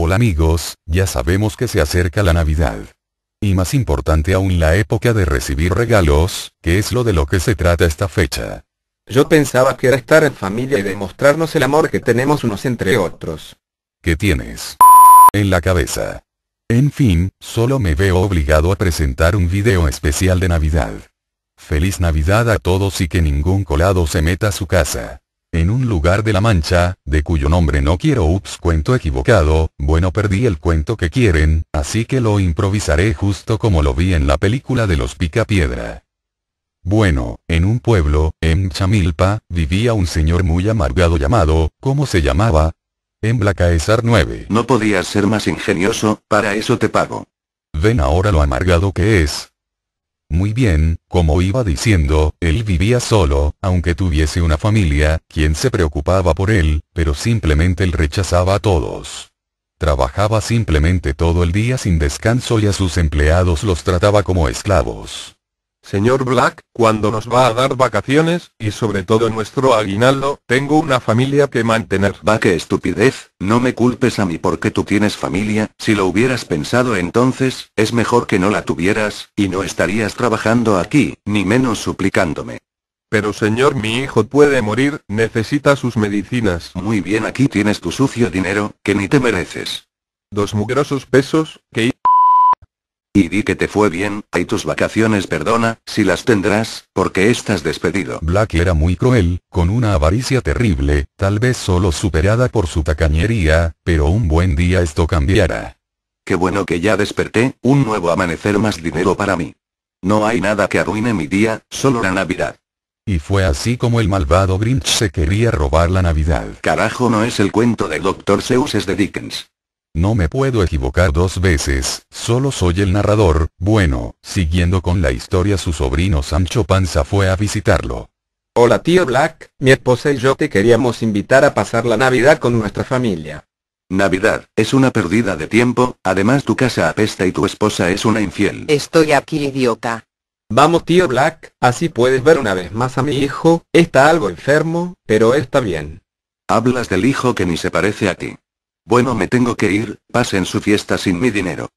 Hola amigos, ya sabemos que se acerca la Navidad. Y más importante aún la época de recibir regalos, que es lo de lo que se trata esta fecha. Yo pensaba que era estar en familia y demostrarnos el amor que tenemos unos entre otros. ¿Qué tienes? En la cabeza. En fin, solo me veo obligado a presentar un video especial de Navidad. Feliz Navidad a todos y que ningún colado se meta a su casa. En un lugar de La Mancha, de cuyo nombre no quiero ups cuento equivocado, bueno perdí el cuento que quieren, así que lo improvisaré justo como lo vi en la película de los Picapiedra. Bueno, en un pueblo, en Chamilpa, vivía un señor muy amargado llamado, ¿cómo se llamaba? En Caesar 9. No podías ser más ingenioso, para eso te pago. Ven ahora lo amargado que es, muy bien, como iba diciendo, él vivía solo, aunque tuviese una familia, quien se preocupaba por él, pero simplemente él rechazaba a todos. Trabajaba simplemente todo el día sin descanso y a sus empleados los trataba como esclavos. Señor Black, cuando nos va a dar vacaciones, y sobre todo nuestro aguinaldo, tengo una familia que mantener. Va que estupidez, no me culpes a mí porque tú tienes familia, si lo hubieras pensado entonces, es mejor que no la tuvieras, y no estarías trabajando aquí, ni menos suplicándome. Pero señor, mi hijo puede morir, necesita sus medicinas. Muy bien, aquí tienes tu sucio dinero, que ni te mereces. Dos mugrosos pesos, que y di que te fue bien, hay tus vacaciones perdona, si las tendrás, porque estás despedido. Black era muy cruel, con una avaricia terrible, tal vez solo superada por su tacañería, pero un buen día esto cambiará. Qué bueno que ya desperté, un nuevo amanecer más dinero para mí. No hay nada que arruine mi día, solo la Navidad. Y fue así como el malvado Grinch se quería robar la Navidad. Carajo no es el cuento de Dr. Seuss es de Dickens. No me puedo equivocar dos veces, solo soy el narrador, bueno, siguiendo con la historia su sobrino Sancho Panza fue a visitarlo. Hola tío Black, mi esposa y yo te queríamos invitar a pasar la Navidad con nuestra familia. Navidad, es una pérdida de tiempo, además tu casa apesta y tu esposa es una infiel. Estoy aquí idiota. Vamos tío Black, así puedes ver una vez más a mi hijo, está algo enfermo, pero está bien. Hablas del hijo que ni se parece a ti. Bueno, me tengo que ir, pasen su fiesta sin mi dinero.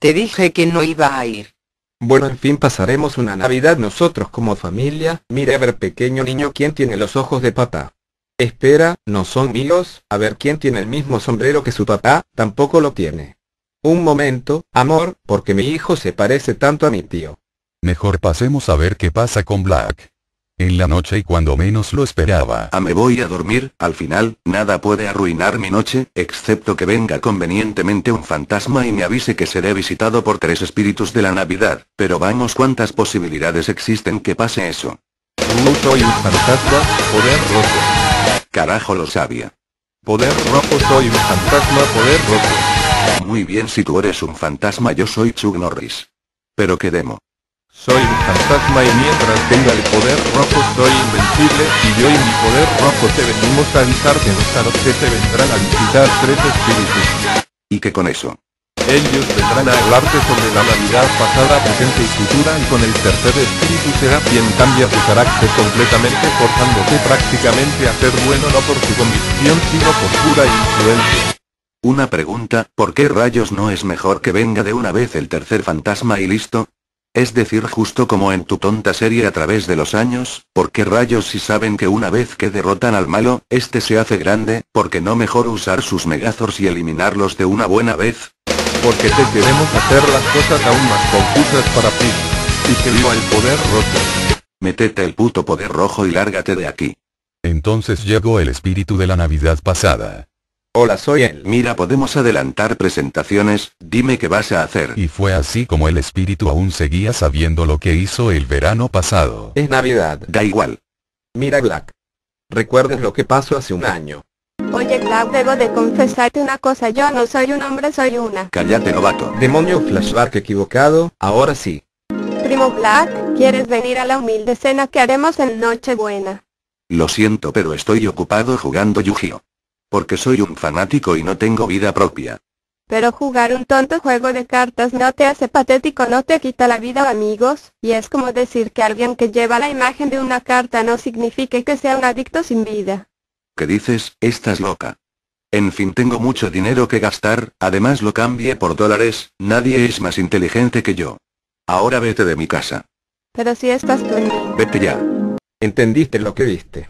Te dije que no iba a ir. Bueno, en fin, pasaremos una Navidad nosotros como familia. mire a ver, pequeño niño, ¿quién tiene los ojos de papá? Espera, no son míos, a ver quién tiene el mismo sombrero que su papá, tampoco lo tiene. Un momento, amor, porque mi hijo se parece tanto a mi tío. Mejor pasemos a ver qué pasa con Black. En la noche y cuando menos lo esperaba. A ah, me voy a dormir, al final, nada puede arruinar mi noche, excepto que venga convenientemente un fantasma y me avise que seré visitado por tres espíritus de la Navidad, pero vamos cuántas posibilidades existen que pase eso. No soy un fantasma, poder rojo. Carajo lo sabía. Poder rojo soy un fantasma, poder rojo. Muy bien si tú eres un fantasma yo soy Chuck Norris. Pero qué demo. Soy un fantasma y mientras tenga el poder rojo soy invencible, y yo y mi poder rojo te venimos a avisar que esta que te vendrán a visitar tres espíritus. ¿Y qué con eso? Ellos vendrán a hablarte sobre la Navidad pasada, presente y futura y con el tercer espíritu será quien cambia tu carácter completamente forzándote prácticamente a ser bueno no por tu convicción sino por pura influencia. Una pregunta, ¿por qué rayos no es mejor que venga de una vez el tercer fantasma y listo? Es decir, justo como en tu tonta serie a través de los años, porque rayos si saben que una vez que derrotan al malo, este se hace grande, porque no mejor usar sus megazors y eliminarlos de una buena vez? Porque te queremos hacer las cosas aún más confusas para ti. Y que viva el poder rojo. Metete el puto poder rojo y lárgate de aquí. Entonces llegó el espíritu de la Navidad pasada. Hola soy él. Mira podemos adelantar presentaciones, dime qué vas a hacer. Y fue así como el espíritu aún seguía sabiendo lo que hizo el verano pasado. Es Navidad. Da igual. Mira Black. Recuerdes lo que pasó hace un año. Oye Black debo de confesarte una cosa, yo no soy un hombre, soy una. Cállate novato. Demonio flashback equivocado, ahora sí. Primo Black, ¿quieres venir a la humilde cena que haremos en Nochebuena? Lo siento pero estoy ocupado jugando Yu-Gi-Oh! Porque soy un fanático y no tengo vida propia. Pero jugar un tonto juego de cartas no te hace patético, no te quita la vida, amigos, y es como decir que alguien que lleva la imagen de una carta no signifique que sea un adicto sin vida. ¿Qué dices? Estás loca. En fin, tengo mucho dinero que gastar, además lo cambié por dólares, nadie es más inteligente que yo. Ahora vete de mi casa. Pero si estás tú. Vete ya. ¿Entendiste lo que viste?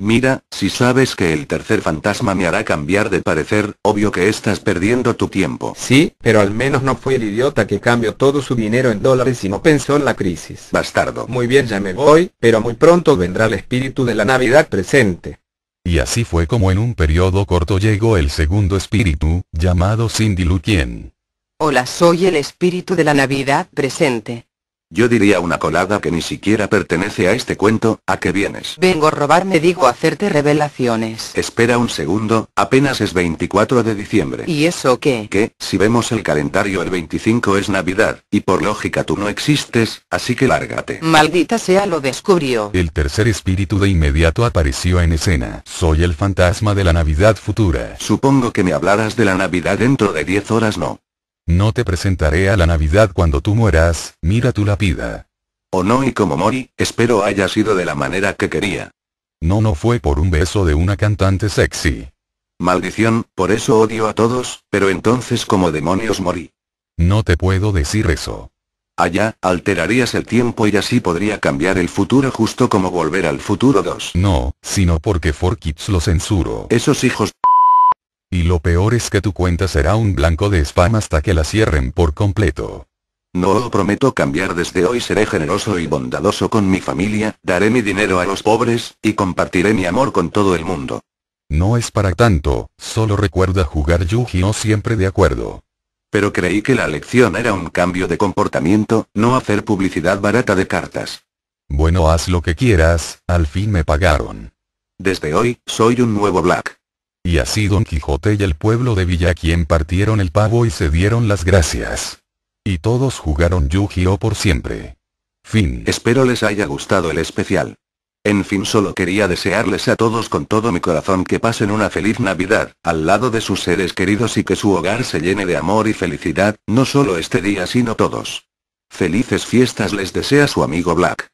Mira, si sabes que el tercer fantasma me hará cambiar de parecer, obvio que estás perdiendo tu tiempo. Sí, pero al menos no fue el idiota que cambió todo su dinero en dólares y no pensó en la crisis. Bastardo. Muy bien, ya me voy, pero muy pronto vendrá el espíritu de la Navidad presente. Y así fue como en un periodo corto llegó el segundo espíritu, llamado Cindy Luquien. Hola, soy el espíritu de la Navidad presente. Yo diría una colada que ni siquiera pertenece a este cuento, ¿a qué vienes? Vengo a robarme, digo hacerte revelaciones. Espera un segundo, apenas es 24 de diciembre. ¿Y eso qué? Que, si vemos el calendario el 25 es Navidad, y por lógica tú no existes, así que lárgate. Maldita sea lo descubrió. El tercer espíritu de inmediato apareció en escena. Soy el fantasma de la Navidad futura. Supongo que me hablarás de la Navidad dentro de 10 horas no. No te presentaré a la Navidad cuando tú mueras, mira tu lápida. O no y como morí, espero haya sido de la manera que quería. No, no fue por un beso de una cantante sexy. Maldición, por eso odio a todos, pero entonces como demonios morí. No te puedo decir eso. Allá, alterarías el tiempo y así podría cambiar el futuro justo como volver al futuro 2. No, sino porque Forkids lo censuro. Esos hijos y lo peor es que tu cuenta será un blanco de spam hasta que la cierren por completo. No prometo cambiar desde hoy, seré generoso y bondadoso con mi familia, daré mi dinero a los pobres, y compartiré mi amor con todo el mundo. No es para tanto, solo recuerda jugar Yu-Gi-Oh siempre de acuerdo. Pero creí que la lección era un cambio de comportamiento, no hacer publicidad barata de cartas. Bueno, haz lo que quieras, al fin me pagaron. Desde hoy, soy un nuevo Black. Y así Don Quijote y el pueblo de Villaquien partieron el pavo y se dieron las gracias. Y todos jugaron Yu-Gi-Oh por siempre. Fin. Espero les haya gustado el especial. En fin, solo quería desearles a todos con todo mi corazón que pasen una feliz Navidad, al lado de sus seres queridos y que su hogar se llene de amor y felicidad, no solo este día sino todos. Felices fiestas les desea su amigo Black.